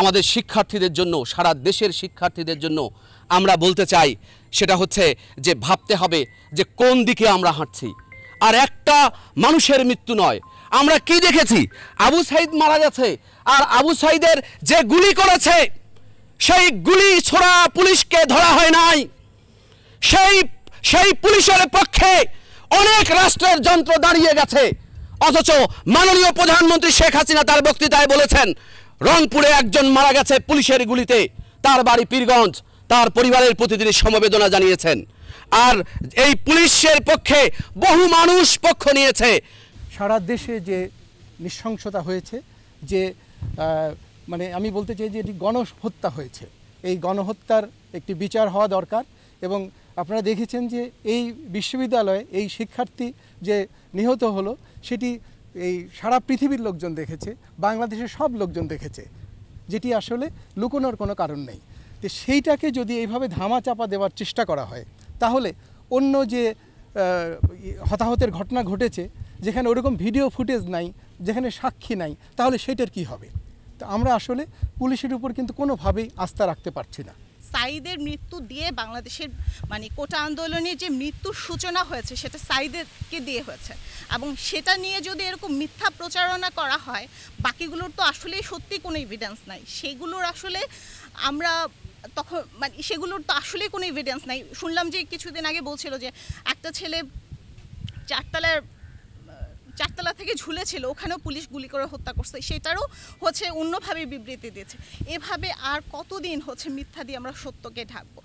আমাদের শিক্ষার্থীদের জন্য সারা দেশের শিক্ষার্থীদের জন্য আমরা বলতে চাই সেটা হচ্ছে যে ভাবতে হবে যে কোন দিকে আমরা হাঁটছি আর একটা মানুষের মৃত্যু নয় আমরা কি দেখেছি আবু সাইদ মারা গেছে আর আবু সাইদের যে গুলি করেছে সেই গুলি ছোড়া পুলিশকে ধরা হয় নাই সেই সেই পুলিশের পক্ষে অনেক রাষ্ট্রের যন্ত্র দাঁড়িয়ে গেছে অথচ মাননীয় প্রধানমন্ত্রী শেখ হাসিনা তার বক্তৃতায় বলেছেন রংপুরে একজন মারা গেছে পুলিশের গুলিতে তার বাড়ি পীরগঞ্জ তার পরিবারের প্রতি তিনি সমবেদনা জানিয়েছেন আর এই পুলিশের পক্ষে বহু মানুষ পক্ষ নিয়েছে সারা দেশে যে নৃশংসতা হয়েছে যে মানে আমি বলতে চাই যে এটি গণহত্যা হয়েছে এই গণহত্যার একটি বিচার হওয়া দরকার এবং আপনারা দেখেছেন যে এই বিশ্ববিদ্যালয়ে এই শিক্ষার্থী যে নিহত হলো সেটি এই সারা পৃথিবীর লোকজন দেখেছে বাংলাদেশের সব লোকজন দেখেছে যেটি আসলে লুকোনোর কোনো কারণ নেই তো সেইটাকে যদি এইভাবে ধামা চাপা দেওয়ার চেষ্টা করা হয় তাহলে অন্য যে হতাহতের ঘটনা ঘটেছে যেখানে ওরকম ভিডিও ফুটেজ নাই যেখানে সাক্ষী নাই তাহলে সেটার কি হবে তো আমরা আসলে পুলিশের উপর কিন্তু কোনোভাবেই আস্থা রাখতে পারছি না সাইদের মৃত্যু দিয়ে বাংলাদেশের মানে কোটা আন্দোলনের যে মৃত্যুর সূচনা হয়েছে সেটা সাইদেরকে দিয়ে হয়েছে এবং সেটা নিয়ে যদি এরকম মিথ্যা প্রচারণা করা হয় বাকিগুলোর তো আসলেই সত্যি কোনো এভিডেন্স নাই সেগুলোর আসলে আমরা তখন মানে সেগুলোর তো আসলে কোনো এভিডেন্স নাই শুনলাম যে কিছুদিন আগে বলছিল যে একটা ছেলে চারতলার থেকে ঝুলেছিল ওখানেও পুলিশ গুলি করে হত্যা করছে সেটারও হচ্ছে অন্যভাবে বিবৃতি দিয়েছে এভাবে আর কতদিন হচ্ছে মিথ্যা দিয়ে আমরা সত্যকে ঢাকবো